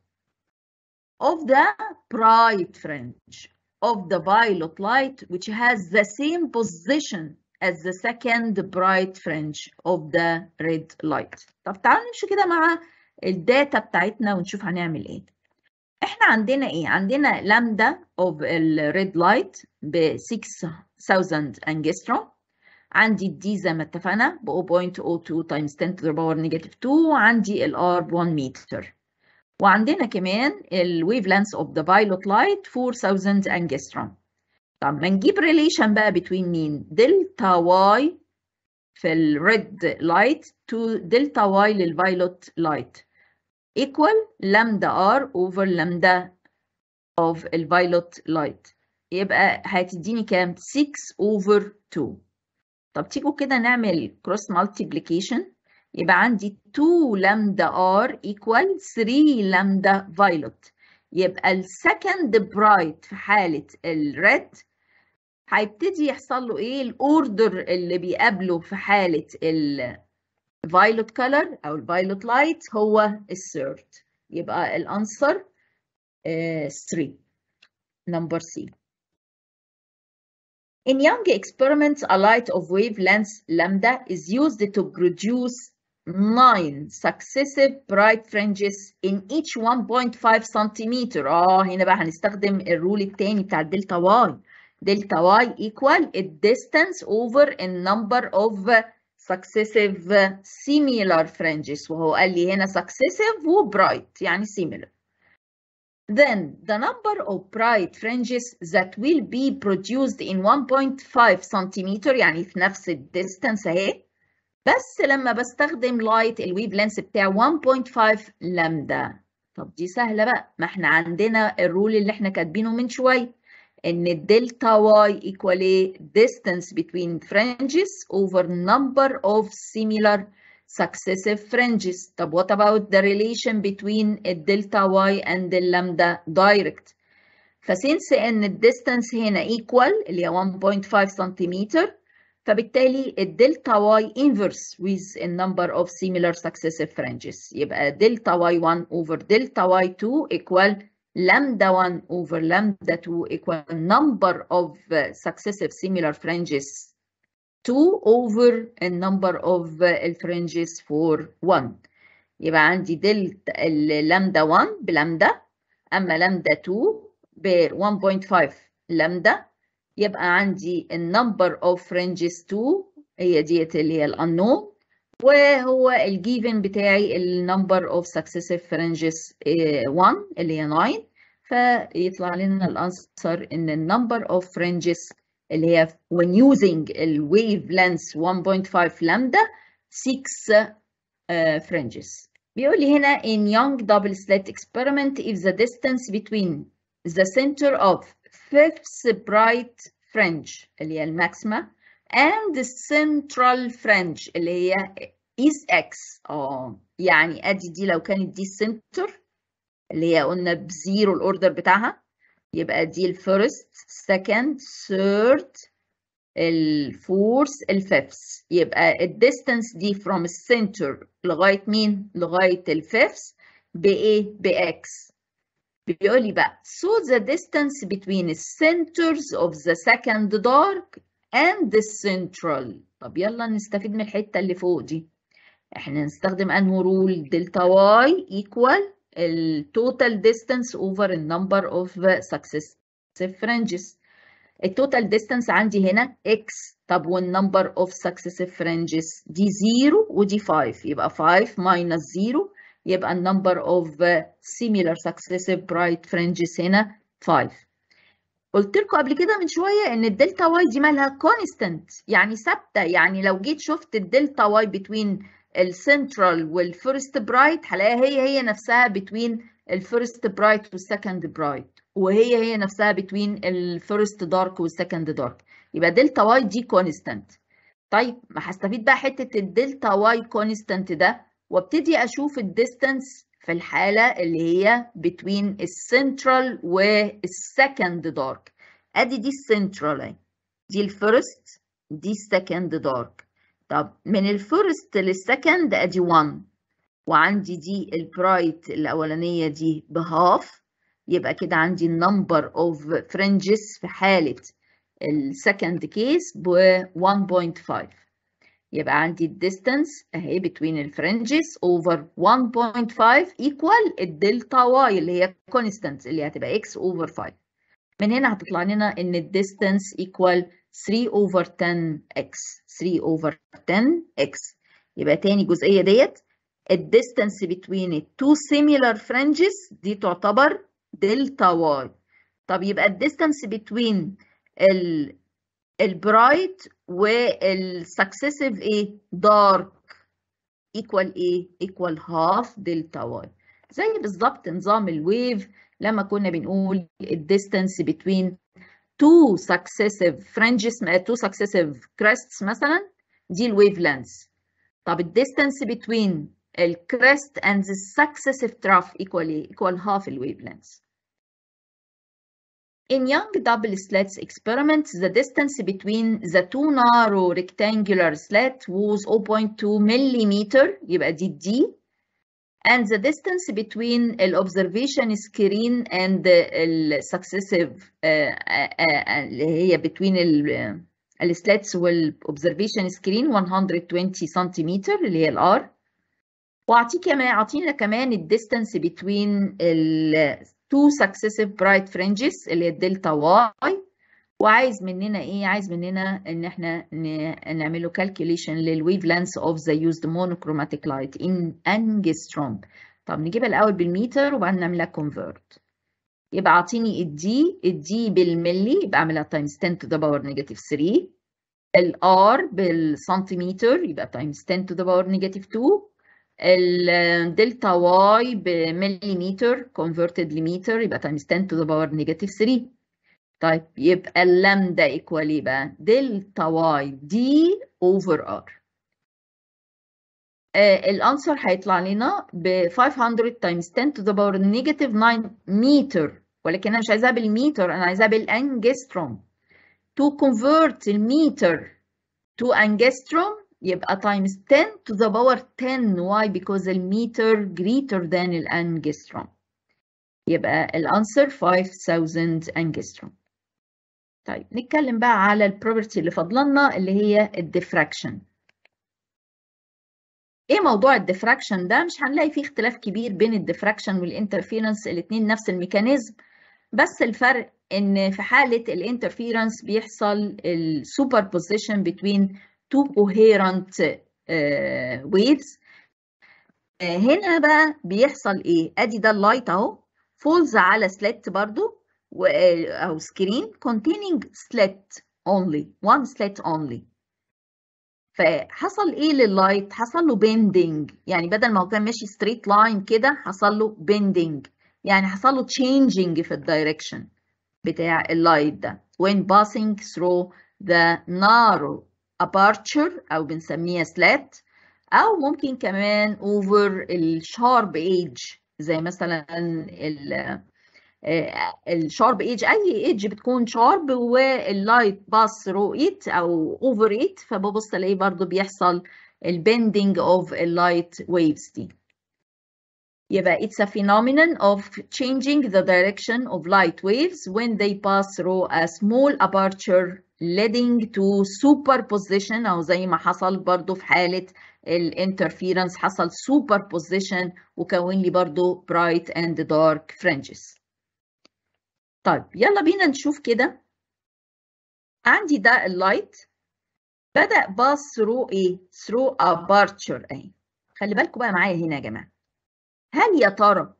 of the bright fringe of the violet light which has the same position as the second bright fringe of the red light طب تعالوا نمشي كده مع الداتا بتاعتنا ونشوف هنعمل ايه احنا عندنا ايه عندنا لامدا of الريد لايت ب 6000 انجستروم عندي الدي زي ما اتفقنا ب 0.02 تايمز 10 to the power negative 2 وعندي الار ب 1 متر وعندنا كمان الويف لانس اوف ذا فايلوت لايت 4000 انجستروم طب ما نجيب ريليشن بقى بتوين مين دلتا واي في الريد لايت تو دلتا واي للفايلوت لايت ايكوال لامدا ار اوفر لامدا of الفايلوت لايت يبقى هتديني كام 6 اوفر 2 طب تيجوا كده نعمل كروس مالتيبليكيشن يبقى عندي 2 لامدا ار ايكوال 3 لامدا فايلوت يبقى السكند برايت في حالة الريد هيبتدي يحصل له ايه الاوردر اللي بيقابله في حاله الفايلوت كولر او الفايلوت لايت هو السيرت يبقى الانسر 3 نمبر سي In Young experiments, a light of wavelength lambda is used to produce nine successive bright fringes in each 1.5 centimeter. اه هنا بقى هنستخدم الرول التاني بتاع الدلتا واي دلتا y equal الديستانس distance over a number of successive similar fringes وهو قال لي هنا successive وبرايت يعني similar Then the number of bright fringes that will be produced in 1.5 centimeter يعني في نفس الديستانس اهي بس لما بستخدم لايت الويف لينس بتاع 1.5 لامدا طب دي سهله بقى ما احنا عندنا الرول اللي احنا كاتبينه من شويه ان delta y equal distance between fringes over number of similar successive fringes. طب what about the relation between delta y and the lambda direct؟ فسينس ان الديستانس هنا equal اللي هي 1.5 سنتيمتر فبالتالي delta y inverse with a number of similar successive fringes يبقى دلتا y1 over delta y2 equal lambda 1 over lambda 2 equal number of uh, successive similar fringes 2 over a number of uh, fringes for 1 يبقى عندي دلتا اللامدا 1 بلامدا اما لامدا 2 ب 1.5 لامدا يبقى عندي النمبر اوف فرنجز 2 هي ديت اللي هي الانون وهو الجيفن بتاعي النمبر اوف سكسيسيف فرنجز 1 اللي هي 9 فيطلع لنا الانسر ان النمبر اوف فرنجز اللي هي when using الويف لينث 1.5 لامدا 6 uh, fringes بيقول لي هنا in young double slit experiment if the distance between the center of fifth bright fringe اللي هي الماكسما and the central fringe اللي هي is x اه يعني ادي دي لو كانت دي center اللي هي قلنا بزيرو الاوردر بتاعها يبقى دي الفيرست second third الفورث الفيفث يبقى الديستانس دي فروم السنتر لغايه مين لغايه الفيفث بايه باكس بيقول لي بقى so the distance between the centers of the second dark and the central طب يلا نستفيد من الحتة اللي فوق دي احنا نستخدم انه رول دلتا واي equal التوتال distance over the number of successive fringes التوتال distance عندي هنا x طب والنمبر of successive fringes دي 0 ودي 5 يبقى 5 minus 0 يبقى النمبر of similar successive bright fringes هنا 5 قلت لكم قبل كده من شويه ان الدلتا واي دي مالها كونستنت يعني ثابته يعني لو جيت شفت الدلتا واي بتوين السنترال والفيرست برايت هلاقيها هي هي نفسها بتوين الفيرست برايت والسكند برايت وهي هي نفسها بتوين الفيرست دارك والسكند دارك يبقى دلتا واي دي كونستنت طيب ما هستفيد بقى حته الدلتا واي كونستنت ده وابتدي اشوف الديستانس في الحالة اللي هي between السنترال والسكند دارك ادي دي السنترال دي الفيرست دي السكند دارك طب من الفيرست للسكند ادي 1 وعندي دي البرايت الاولانية دي بهاف يبقى كده عندي النمبر اوف فرنجز في حالة السكند كيس ب 1.5 يبقى عندي الديستانس اهي بين الفرنجز اوفر 1.5 ايكوال الدلتا واي اللي هي كونستانت اللي هتبقى اكس اوفر 5 من هنا هتطلع لنا ان الديستانس ايكوال 3 اوفر 10 اكس 3 اوفر 10 اكس يبقى تاني جزئيه ديت الديستانس بتوين التو سيميلر فرنجز دي تعتبر دلتا واي طب يبقى الديستانس بتوين ال البرايت والسكسيسيف ايه دارك ايكوال ايه ايكوال هاف دلتا واي زي بالظبط نظام الويف لما كنا بنقول الديستانس بتوين تو سكسيسيف فرنجز تو سكسيسيف كريستس مثلا دي الويف لانس طب الديستانس بتوين الكريست اند ذا successive تراف ايكوال ايه ايكوال هاف الويف لانس In young double slits experiments, the distance between the two narrow rectangular slits was 0.2 millimeter, يبقى دي D, and the distance between the observation screen and the successive اللي uh, هي uh, uh, between السلاتس observation screen 120 centimeter, اللي هي الار واعطيك كمان اعطينا كمان distance between two successive bright fringes اللي هي الدلتا واي وعايز مننا ايه عايز مننا ان احنا نعمله calculation للويف لانس اوف ذا يوزد monochromatic light in angstrom طب نجيبها الاول بالمتر وبعدين نعملها convert يبقى اعطيني الدي الدي بالملي يبقى اعملها تايمز 10 to the power negative 3 الار بالسنتيمتر يبقى تايمز 10 to the power negative 2 الدلتا واي بمليمتر converted لمتر يبقى times 10 to the power negative 3 طيب يبقى اللامدا ايكوال ايه بقى دلتا واي دي اوفر ار الانسر هيطلع لنا ب 500 times 10 to the power negative 9 متر ولكن انا مش عايزاها بالمتر انا عايزاها بالانجستروم to convert المتر to انجستروم يبقى times 10 to the power 10 why because the meter greater than the angstrom يبقى الانسر 5000 angstrom طيب نتكلم بقى على البروبرتي اللي فضلنا اللي هي الديفراكشن ايه موضوع الديفراكشن ده مش هنلاقي فيه اختلاف كبير بين الديفراكشن والانترفيرنس الاثنين نفس الميكانيزم بس الفرق ان في حاله الانترفيرنس بيحصل السوبر بوزيشن بين two coherent waves هنا بقى بيحصل ايه ادي ده اللايت اهو falls على slit برضو او screen containing slit only one slit only فحصل ايه لللايت حصل له bending يعني بدل ما هو كان ماشي straight line كده حصل له bending يعني حصل له changing في الدايركشن بتاع اللايت ده when passing through the narrow aperture أو بنسميها سلات أو ممكن كمان over الشارب edge زي مثلا ال آه، الشارب edge اي edge بتكون شارب واللايت باس رو ايت او اوفر ايت فببص الاقي برضو بيحصل البندنج اوف اللايت ويفز دي يبقى it's a phenomenon of changing the direction of light waves when they pass through a small aperture leading to superposition أو زي ما حصل برضو في حالة الانترفيرنس حصل superposition وكون لي برضو bright and dark fringes طيب يلا بينا نشوف كده عندي ده اللايت بدأ باص through ايه through aperture اهي خلي بالكم بقى معايا هنا يا جماعة هل يا ترى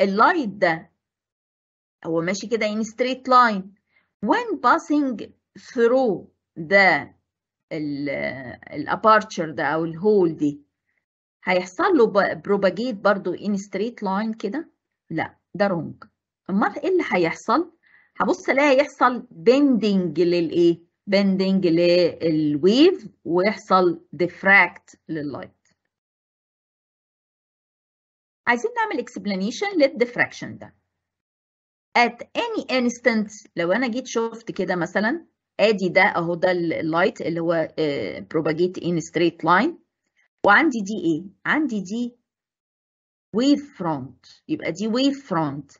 اللايت ده هو ماشي كده يعني straight line when passing through the الابارتشر ده او الهول دي هيحصل له بروباجيت برضو ان ستريت لاين كده لا ده رونج امال ايه اللي هيحصل هبص الاقي هيحصل بيندنج للايه بيندنج للويف ويحصل ديفراكت لللايت عايزين نعمل اكسبلانيشن للديفراكشن ده at any instant لو انا جيت شفت كده مثلا ادي ده اهو ده اللايت اللي هو بروباجيت ان ستريت لاين وعندي دي ايه عندي دي ويف فرونت يبقى دي ويف فرونت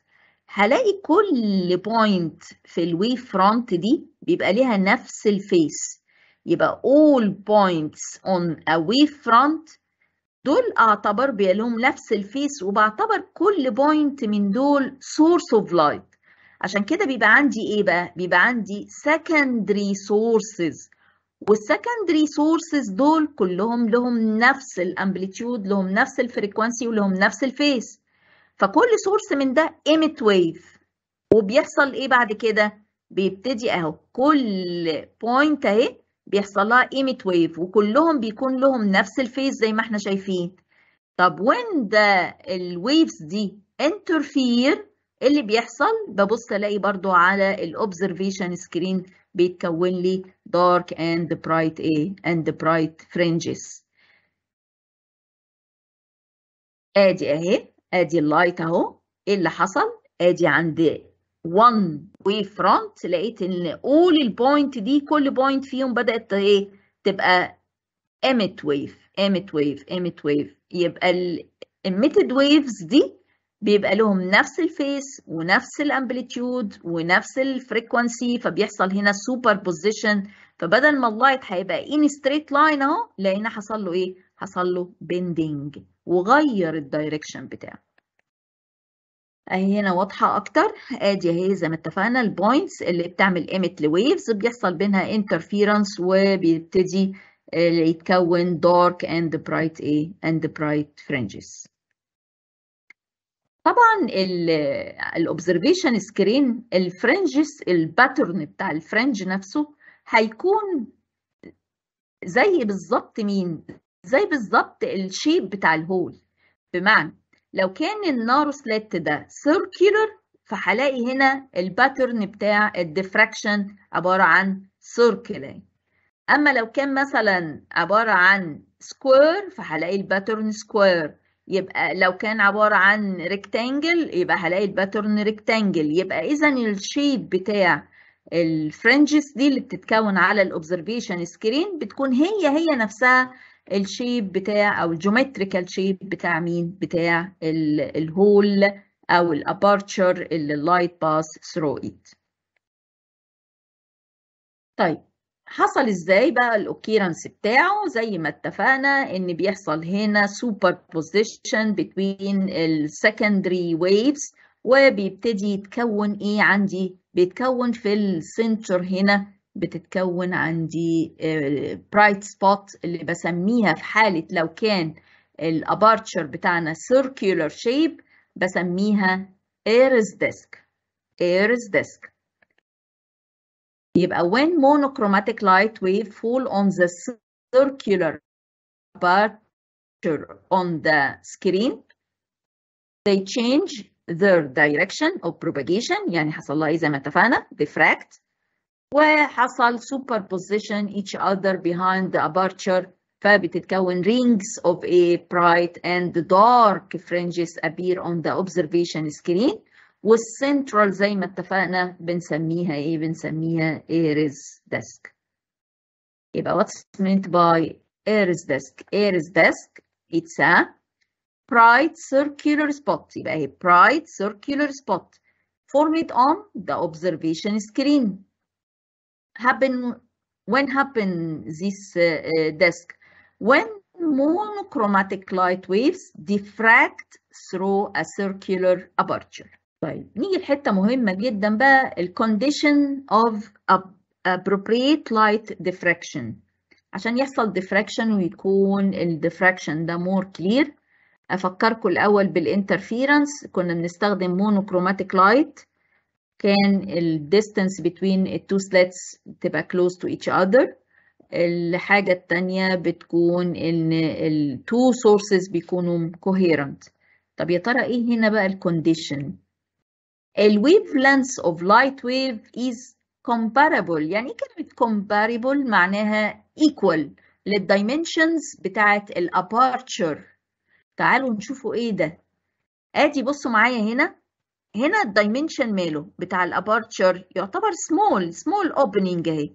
هلاقي كل بوينت في الويف فرونت دي بيبقى ليها نفس الفيس يبقى all points on a wave front دول اعتبر بيلهم نفس الفيس وبعتبر كل بوينت من دول source of light عشان كده بيبقى عندي ايه بقى بيبقى عندي secondary sources والsecondary sources دول كلهم لهم نفس الامبليتيود لهم نفس الفريكوانسي ولهم نفس الفيس فكل سورس من ده emit wave وبيحصل ايه بعد كده بيبتدي اهو كل بوينت اهي بيحصل لها emit wave وكلهم بيكون لهم نفس الفيس زي ما احنا شايفين طب وين ده الويفز دي interfere اللي بيحصل ببص الاقي برضو على الاوبزرفيشن سكرين بيتكون لي دارك اند برايت ايه اند برايت فرينجز ادي اهي ادي اللايت اهو ايه اللي حصل ادي عند 1 وي فرونت لقيت ان اول البوينت دي كل بوينت فيهم بدات ايه تبقى emit ويف emit ويف emit ويف يبقى ال ويفز دي بيبقى لهم نفس الفيس ونفس الامبليتيود ونفس الفريكوانسي فبيحصل هنا سوبر بوزيشن فبدل ما اللايت هيبقى ان ستريت لاين اهو لقينا حصل له ايه؟ حصل له بندنج وغير الدايركشن بتاعه. اهي هنا واضحه اكتر ادي اهي زي ما اتفقنا البوينتس اللي بتعمل ايمت لويفز بيحصل بينها انترفيرنس وبيبتدي آه، يتكون دارك اند برايت ايه اند برايت فرنجز طبعا الاوبزرفيشن سكرين الفرنجس الباترن بتاع الفرنج نفسه هيكون زي بالظبط مين زي بالظبط الشيب بتاع الهول بمعنى لو كان النارو سليت ده سيركيلر فهلاقي هنا الباترن بتاع الديفراكشن عباره عن سيركلي اما لو كان مثلا عباره عن سكوير فهلاقي الباترن سكوير يبقى لو كان عبارة عن ريكتانجل يبقى هلاقي الباترن ريكتانجل يبقى إذا الشيب بتاع الفرنجز دي اللي بتتكون على الأوبزرفيشن سكرين بتكون هي هي نفسها الشيب بتاع أو الجيومتريكال شيب بتاع مين؟ بتاع الهول أو الأبارتشر اللي اللايت باس ثرو إيت. طيب حصل ازاي بقى الاوكيرنس بتاعه زي ما اتفقنا ان بيحصل هنا سوبر بوزيشن بين السكندري ويفز وبيبتدي يتكون ايه عندي بيتكون في السنتر هنا بتتكون عندي برايت آه، سبوت اللي بسميها في حالة لو كان الابارتشر بتاعنا circular شيب بسميها ايرز ديسك ايرز ديسك يبقى when monochromatic light wave fall on the circular aperture on the screen they change their direction of propagation يعني حصل لها ايه زي ما اتفقنا diffract وحصل superposition each other behind the aperture فبتتكون rings of a bright and dark fringes appear on the observation screen والسنترال زي ما اتفقنا بنسميها ايه بنسميها ايرز ديسك يبقى what's meant by ايرز ديسك ايرز ديسك it's a bright circular spot يبقى هي bright circular spot formed on the observation screen happen when happen this uh, uh, disk when monochromatic light waves diffract through a circular aperture طيب نيجي لحته مهمه جدا بقى الكونديشن of appropriate light diffraction عشان يحصل diffraction ويكون الديفراكشن ده more clear افكركم الاول بالانترفيرنس كنا بنستخدم monochromatic light كان between the two slits تبقى close to each other الحاجة التانية بتكون إن two sources بيكونوا coherent طب يا ترى إيه هنا بقى الكونديشن الويف لانس اوف لايت ويف از comparable يعني كلمة comparable معناها equal dimensions بتاعة الأبارتشر تعالوا نشوفوا ايه ده ادي بصوا معايا هنا هنا الدايمنشن ماله بتاع الابارتشر يعتبر سمول سمول اوبننج اهي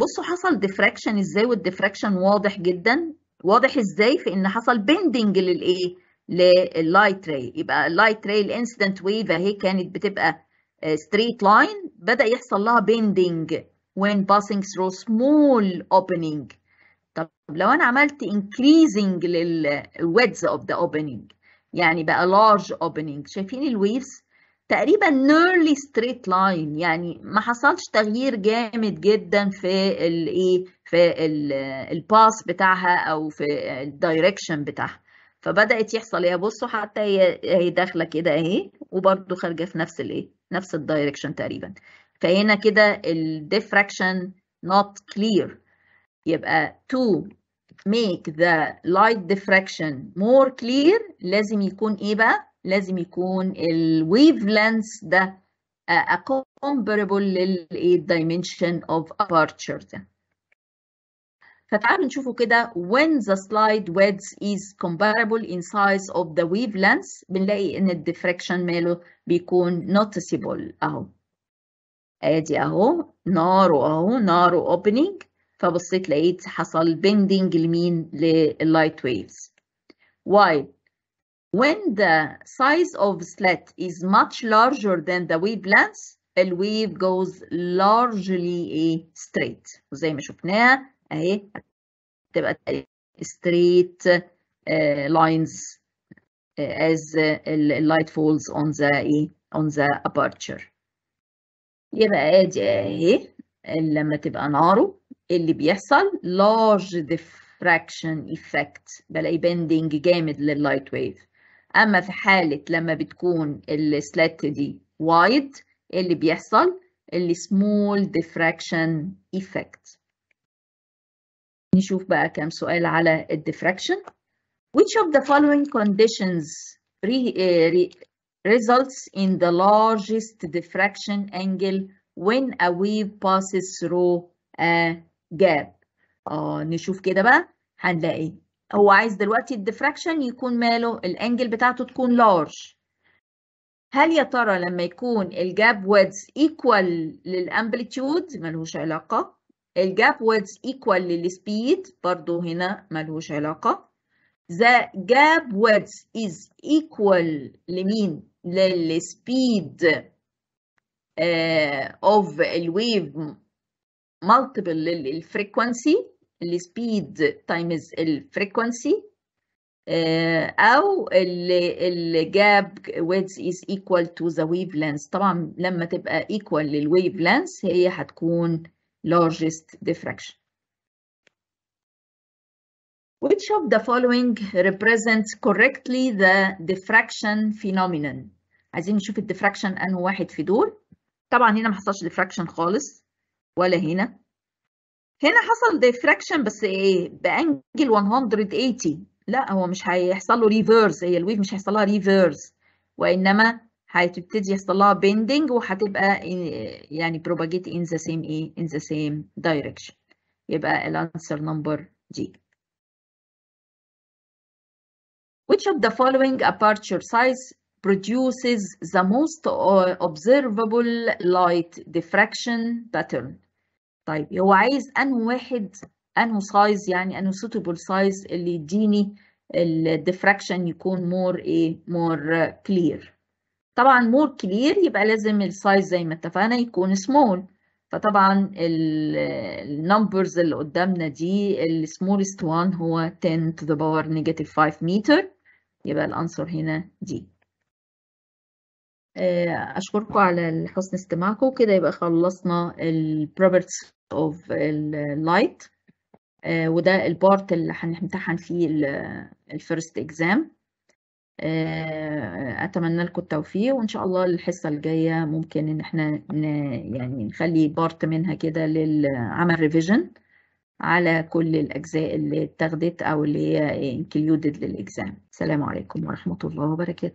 بصوا حصل ديفراكشن ازاي والديفراكشن واضح جدا واضح ازاي في ان حصل بيندنج للايه لللايت راي يبقى اللايت راي الانسدنت ويف اهي كانت بتبقى ستريت آه, لاين بدا يحصل لها بيندنج وين باسنج ثرو سمول اوبننج طب لو انا عملت انكريزنج للويدز اوف ذا اوبننج يعني بقى لارج اوبننج شايفين الويفز تقريبا نيرلي ستريت لاين يعني ما حصلش تغيير جامد جدا في الايه في الباس آه، بتاعها او في الدايركشن بتاعها فبدات يحصل ايه بصوا حتى هي هي داخله كده اهي وبرده خارجه في نفس الايه نفس الدايركشن تقريبا فهنا كده الديفراكشن not clear يبقى to make the light diffraction more clear لازم يكون ايه بقى لازم يكون الويف wavelength ده آه، comparable للايه dimension of aperture ده فتعالوا نشوفوا كده when the slide width is comparable in size of the wavelengths بنلاقي ان الديفراكشن ماله بيكون noticeable اهو ادي اهو نارو اهو نارو opening فبصيت لقيت حصل bending لمين لللايت waves. Why? when the size of slit is much larger than the wavelengths الويف goes largely a straight وزي ما شفناه اهي تبقى straight آه، lines آه، as the light falls on the e، on the aperture يبقى ادي اهي لما تبقى نارو اللي بيحصل large diffraction effect بلاقي bending جامد لللايت ويف اما في حالة لما بتكون السلات دي وايد اللي بيحصل اللي small diffraction effect نشوف بقى كام سؤال على الديفراكشن which of the following conditions re, uh, re, results in the largest diffraction angle when a wave passes through a gap اه نشوف كده بقى هنلاقي هو عايز دلوقتي الديفراكشن يكون ماله الانجل بتاعته تكون لارج هل يا ترى لما يكون الجاب ويدز ايكوال للامبليتيود ملهوش علاقه الجاب was equal للسبيد برضو هنا ملهوش علاقة the gap width is equal لمين للسبيد uh, آه، of الويف multiple للفريكونسي السبيد times الفريكونسي uh, آه، أو الجاب width is equal to the wavelength طبعا لما تبقى equal للويف لينث هي هتكون largest diffraction. Which of the following represents correctly the diffraction phenomenon? عايزين نشوف الدفراكشن انه واحد في دول طبعا هنا ما حصلش diffraction خالص ولا هنا هنا حصل diffraction بس ايه بانجل 180 لا هو مش هيحصل له ريفيرس هي الويف مش هيحصل لها ريفيرس وانما هتبتدي يحصل لها bending وهتبقى يعني propagate in the same ايه in the same direction يبقى الانسر نمبر دي Which of the following aperture size produces the most observable light diffraction pattern طيب هو عايز انه واحد انه سايز يعني انه suitable سايز اللي يديني الديفراكشن يكون more ايه more clear طبعا مور كلير يبقى لازم السايز زي ما اتفقنا يكون سمول فطبعا النمبرز اللي قدامنا دي السمولست وان هو 10 to the power negative 5 متر يبقى الانسر هنا دي آه، اشكركم على حسن استماعكم كده يبقى خلصنا البروبرتس اوف اللايت وده البارت اللي هنمتحن فيه الفيرست اكزام آه، اتمنى لكم التوفيق وان شاء الله الحصه الجايه ممكن ان احنا يعني نخلي بارت منها كده للعمل ريفيجن على كل الاجزاء اللي اتاخدت او اللي هي انكلودد للاكزام السلام عليكم ورحمه الله وبركاته